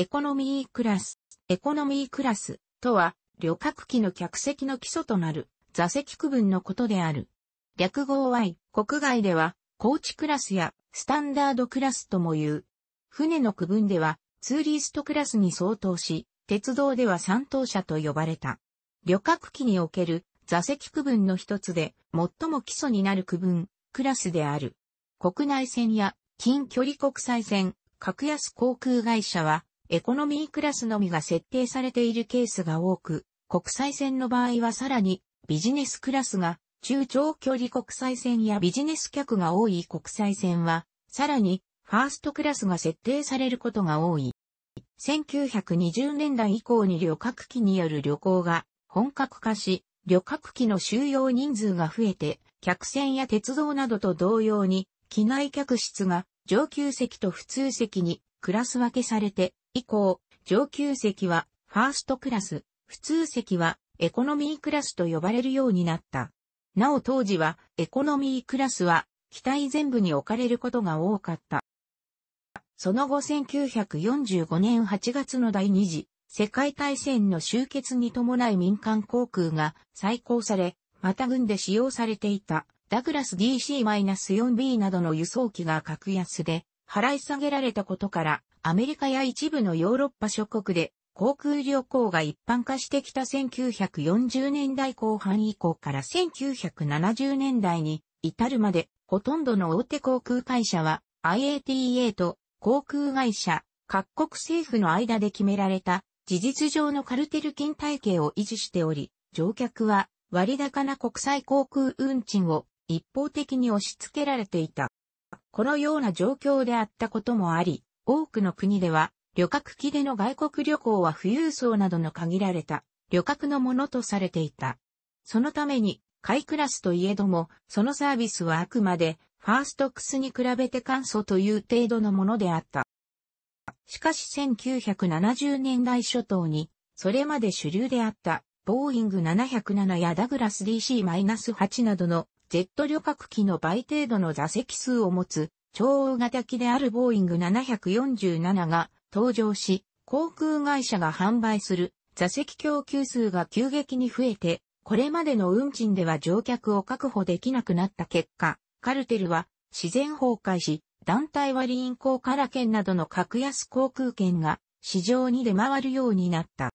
エコノミークラス。エコノミークラスとは、旅客機の客席の基礎となる座席区分のことである。略語 Y、国外では、コーチクラスやスタンダードクラスとも言う。船の区分では、ツーリストクラスに相当し、鉄道では三等車と呼ばれた。旅客機における座席区分の一つで、最も基礎になる区分、クラスである。国内線や近距離国際線、格安航空会社は、エコノミークラスのみが設定されているケースが多く、国際線の場合はさらにビジネスクラスが中長距離国際線やビジネス客が多い国際線は、さらにファーストクラスが設定されることが多い。1920年代以降に旅客機による旅行が本格化し、旅客機の収容人数が増えて、客船や鉄道などと同様に、機内客室が上級席と普通席にクラス分けされて、以降、上級席はファーストクラス、普通席はエコノミークラスと呼ばれるようになった。なお当時はエコノミークラスは機体全部に置かれることが多かった。その後1945年8月の第二次世界大戦の終結に伴い民間航空が再興され、また軍で使用されていたダグラス DC-4B などの輸送機が格安で払い下げられたことからアメリカや一部のヨーロッパ諸国で航空旅行が一般化してきた1940年代後半以降から1970年代に至るまでほとんどの大手航空会社は IATA と航空会社、各国政府の間で決められた事実上のカルテル金体系を維持しており、乗客は割高な国際航空運賃を一方的に押し付けられていた。このような状況であったこともあり、多くの国では、旅客機での外国旅行は富裕層などの限られた旅客のものとされていた。そのために、買いクラスといえども、そのサービスはあくまで、ファーストクスに比べて簡素という程度のものであった。しかし1970年代初頭に、それまで主流であった、ボーイング707やダグラス DC-8 などのジェット旅客機の倍程度の座席数を持つ超大型機であるボーイング747が登場し、航空会社が販売する座席供給数が急激に増えて、これまでの運賃では乗客を確保できなくなった結果、カルテルは自然崩壊し、団体割引効から券などの格安航空券が市場に出回るようになった。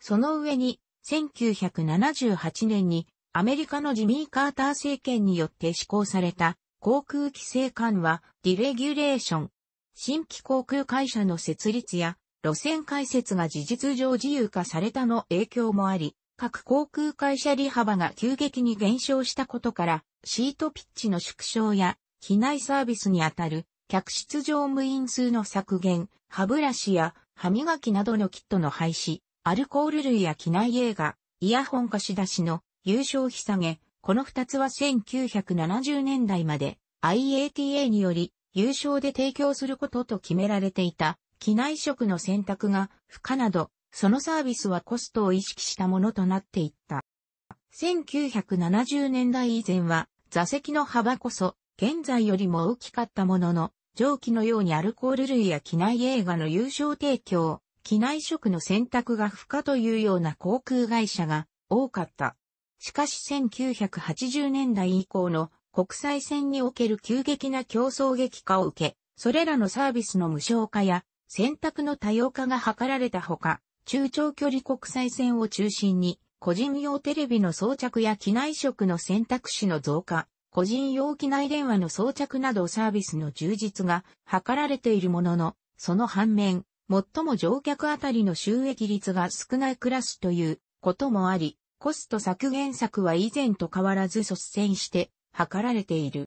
その上に、1978年にアメリカのジミー・カーター政権によって施行された航空規制緩和、ディレギュレーション。新規航空会社の設立や路線開設が事実上自由化されたの影響もあり、各航空会社利幅が急激に減少したことから、シートピッチの縮小や、機内サービスにあたる客室乗務員数の削減、歯ブラシや歯磨きなどのキットの廃止、アルコール類や機内映画、イヤホン貸し出しの優勝日下げ、この二つは1970年代まで IATA により優勝で提供することと決められていた機内食の選択が不可など、そのサービスはコストを意識したものとなっていった。1970年代以前は座席の幅こそ現在よりも大きかったものの、蒸気のようにアルコール類や機内映画の優勝提供、機内食の選択が不可というような航空会社が多かった。しかし1980年代以降の国際線における急激な競争激化を受け、それらのサービスの無償化や選択の多様化が図られたほか、中長距離国際線を中心に、個人用テレビの装着や機内食の選択肢の増加、個人用機内電話の装着などサービスの充実が図られているものの、その反面、最も乗客あたりの収益率が少ないクラスということもあり、コスト削減策は以前と変わらず率先して図られている。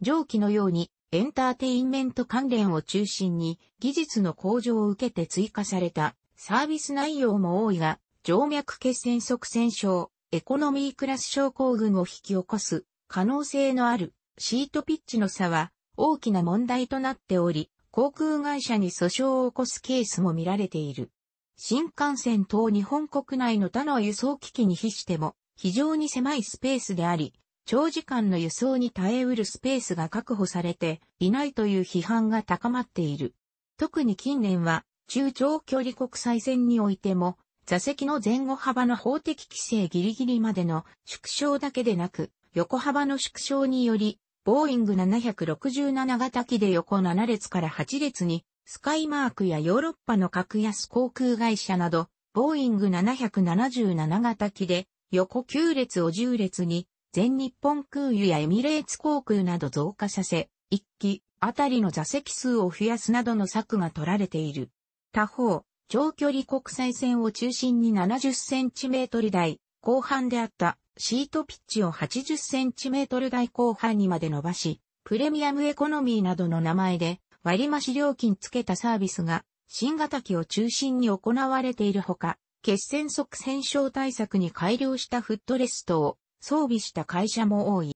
上記のようにエンターテインメント関連を中心に技術の向上を受けて追加されたサービス内容も多いが、静脈血栓塞栓症、エコノミークラス症候群を引き起こす可能性のあるシートピッチの差は大きな問題となっており、航空会社に訴訟を起こすケースも見られている。新幹線等日本国内の他の輸送機器に比しても非常に狭いスペースであり、長時間の輸送に耐えうるスペースが確保されていないという批判が高まっている。特に近年は中長距離国際線においても座席の前後幅の法的規制ギリギリまでの縮小だけでなく横幅の縮小によりボーイング767型機で横7列から8列にスカイマークやヨーロッパの格安航空会社など、ボーイング777型機で、横9列を10列に、全日本空輸やエミレーツ航空など増加させ、1機あたりの座席数を増やすなどの策が取られている。他方、長距離国際線を中心に70センチメートル台、後半であったシートピッチを80センチメートル台後半にまで伸ばし、プレミアムエコノミーなどの名前で割増料金付けたサービスが新型機を中心に行われているほか、血栓塞栓症対策に改良したフットレストを装備した会社も多い。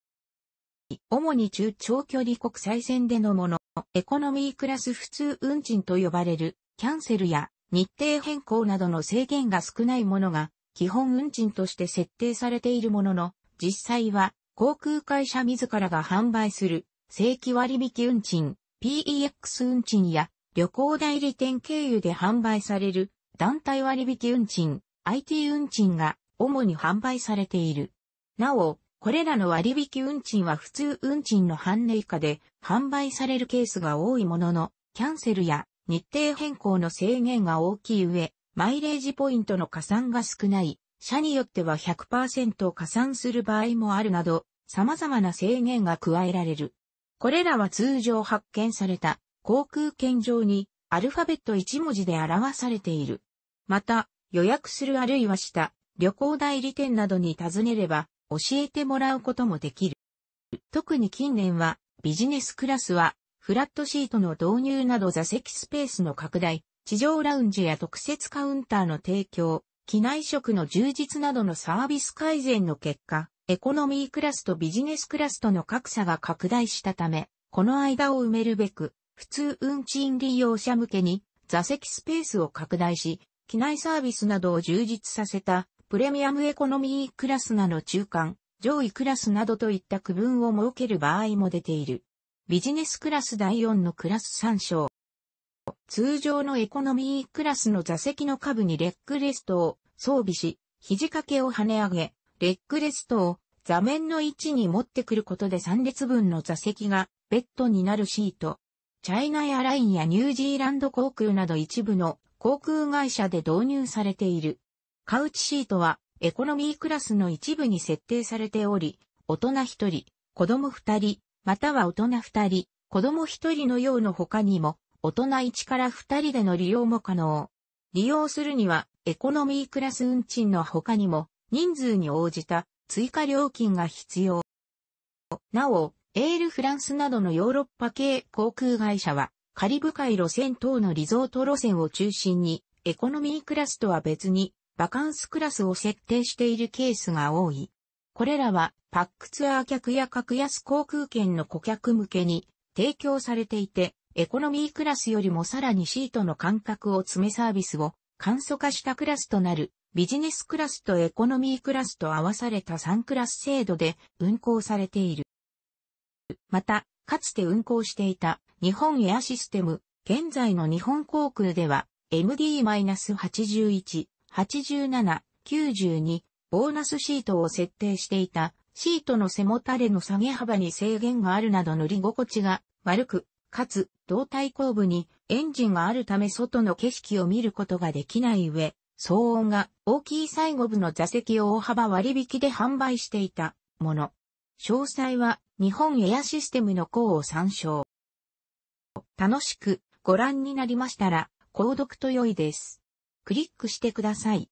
主に中長距離国際線でのもの、エコノミークラス普通運賃と呼ばれる、キャンセルや日程変更などの制限が少ないものが、基本運賃として設定されているものの、実際は航空会社自らが販売する正規割引運賃、PEX 運賃や旅行代理店経由で販売される団体割引運賃、IT 運賃が主に販売されている。なお、これらの割引運賃は普通運賃の半値以下で販売されるケースが多いものの、キャンセルや日程変更の制限が大きい上、マイレージポイントの加算が少ない、社によっては100%加算する場合もあるなど、様々な制限が加えられる。これらは通常発見された航空券上にアルファベット1文字で表されている。また、予約するあるいはした旅行代理店などに尋ねれば教えてもらうこともできる。特に近年はビジネスクラスはフラットシートの導入など座席スペースの拡大、地上ラウンジや特設カウンターの提供、機内食の充実などのサービス改善の結果、エコノミークラスとビジネスクラスとの格差が拡大したため、この間を埋めるべく、普通運賃利用者向けに座席スペースを拡大し、機内サービスなどを充実させたプレミアムエコノミークラスなの中間、上位クラスなどといった区分を設ける場合も出ている。ビジネスクラス第4のクラス参照。通常のエコノミークラスの座席の下部にレッグレストを装備し、肘掛けを跳ね上げ、レッグレストを座面の位置に持ってくることで3列分の座席がベッドになるシート。チャイナエアラインやニュージーランド航空など一部の航空会社で導入されている。カウチシートはエコノミークラスの一部に設定されており、大人1人、子供2人、または大人2人、子供1人の用の他にも、大人1から2人での利用も可能。利用するには、エコノミークラス運賃の他にも、人数に応じた追加料金が必要。なお、エールフランスなどのヨーロッパ系航空会社は、カリブ海路線等のリゾート路線を中心に、エコノミークラスとは別に、バカンスクラスを設定しているケースが多い。これらは、パックツアー客や格安航空券の顧客向けに提供されていて、エコノミークラスよりもさらにシートの間隔を詰めサービスを簡素化したクラスとなるビジネスクラスとエコノミークラスと合わされた3クラス制度で運行されている。また、かつて運行していた日本エアシステム、現在の日本航空では MD-81、87、92、ボーナスシートを設定していたシートの背もたれの下げ幅に制限があるなど乗り心地が悪く、かつ胴体後部にエンジンがあるため外の景色を見ることができない上、騒音が大きい最後部の座席を大幅割引で販売していたもの。詳細は日本エアシステムの項を参照。楽しくご覧になりましたら、購読と良いです。クリックしてください。